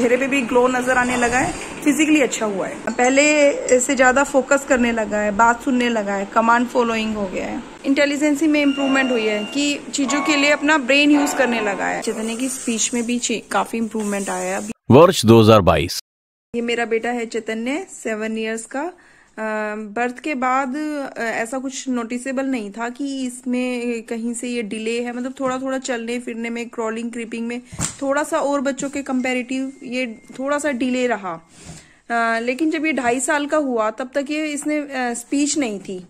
चेहरे पे भी ग्लो नजर आने लगा है फिजिकली अच्छा हुआ है पहले से ज्यादा फोकस करने लगा है बात सुनने लगा है कमांड फॉलोइंग हो गया है इंटेलिजेंसी में इम्प्रूवमेंट हुई है कि चीजों के लिए अपना ब्रेन यूज करने लगा है चेतने की स्पीच में भी काफी इम्प्रूवमेंट आया है वर्ष दो ये मेरा बेटा है चैतन्य सेवन ईयर्स का बर्थ के बाद ऐसा कुछ नोटिसेबल नहीं था कि इसमें कहीं से ये डिले है मतलब थोड़ा थोड़ा चलने फिरने में क्रॉलिंग क्रीपिंग में थोड़ा सा और बच्चों के कंपेरेटिव ये थोड़ा सा डिले रहा लेकिन जब ये ढाई साल का हुआ तब तक ये इसने स्पीच नहीं थी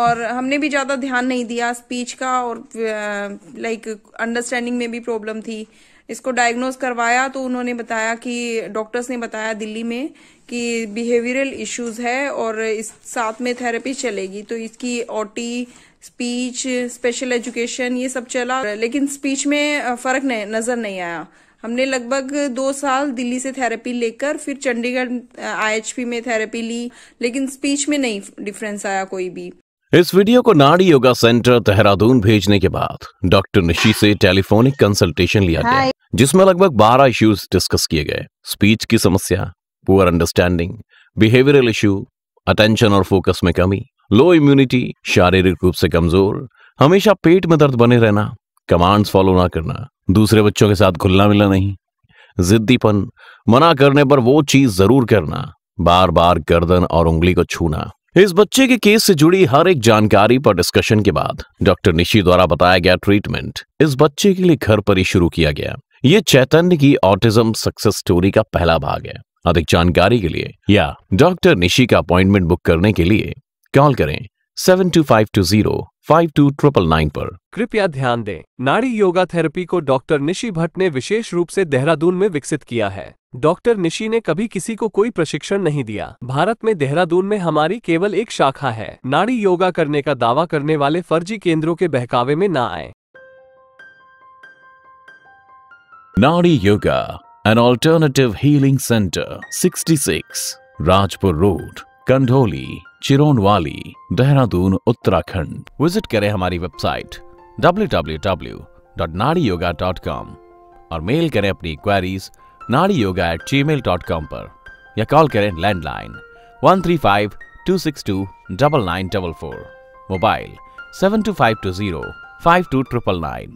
और हमने भी ज़्यादा ध्यान नहीं दिया स्पीच का और लाइक अंडरस्टैंडिंग में भी प्रॉब्लम थी इसको डायग्नोज करवाया तो उन्होंने बताया कि डॉक्टर्स ने बताया दिल्ली में कि बिहेवियरल इश्यूज है और इस साथ में थेरेपी चलेगी तो इसकी ओटी स्पीच स्पेशल एजुकेशन ये सब चला लेकिन स्पीच में फर्क नहीं नजर नहीं आया हमने लगभग दो साल दिल्ली से थेरेपी लेकर फिर चंडीगढ़ आईएचपी में थेरेपी ली लेकिन स्पीच में नहीं डिफरेंस आया कोई भी इस वीडियो को नाड़ी योगा सेंटर देहरादून भेजने के बाद डॉक्टर निशी से टेलीफोनिक कंसल्टेशन लिया गया जिसमें लगभग 12 इश्यूज डिस्कस किए गए स्पीच की समस्या poor understanding behavioural issue attention और फोकस में कमी लो इम्यूनिटी शारीरिक रूप से कमजोर हमेशा पेट में दर्द बने रहना कमांड्स फॉलो ना करना दूसरे बच्चों के साथ घुलना मिलना नहीं जिद्दीपन मना करने पर वो चीज जरूर करना बार बार गर्दन और उंगली को छूना इस बच्चे के केस से जुड़ी हर एक जानकारी पर डिस्कशन के बाद डॉक्टर निशी द्वारा बताया गया ट्रीटमेंट इस बच्चे के लिए घर पर ही शुरू किया गया ये चैतन्य की ऑटिज्म सक्सेस स्टोरी का पहला भाग है अधिक जानकारी के लिए या डॉक्टर निशी का अपॉइंटमेंट बुक करने के लिए कॉल करें seven two five two zero five two triple nine पर कृपया ध्यान दें नाड़ी योगा थेरेपी को डॉक्टर निशी भट्ट ने विशेष रूप से देहरादून में विकसित किया है डॉक्टर निशी ने कभी किसी को कोई प्रशिक्षण नहीं दिया भारत में देहरादून में हमारी केवल एक शाखा है नाड़ी योगा करने का दावा करने वाले फर्जी केंद्रों के बहकावे में ना आए Nadi Yoga and alternative healing centre 66 Rajpur road Kandholi Chironwali Dehradun Uttarakhand visit करें हमारी वेबसाइट डब्ल्यू और मेल करें अपनी queries Nadi Yoga at Gmail dot com पर या कॉल करें landline one three five two six two double nine double four mobile seven two five two zero five two triple nine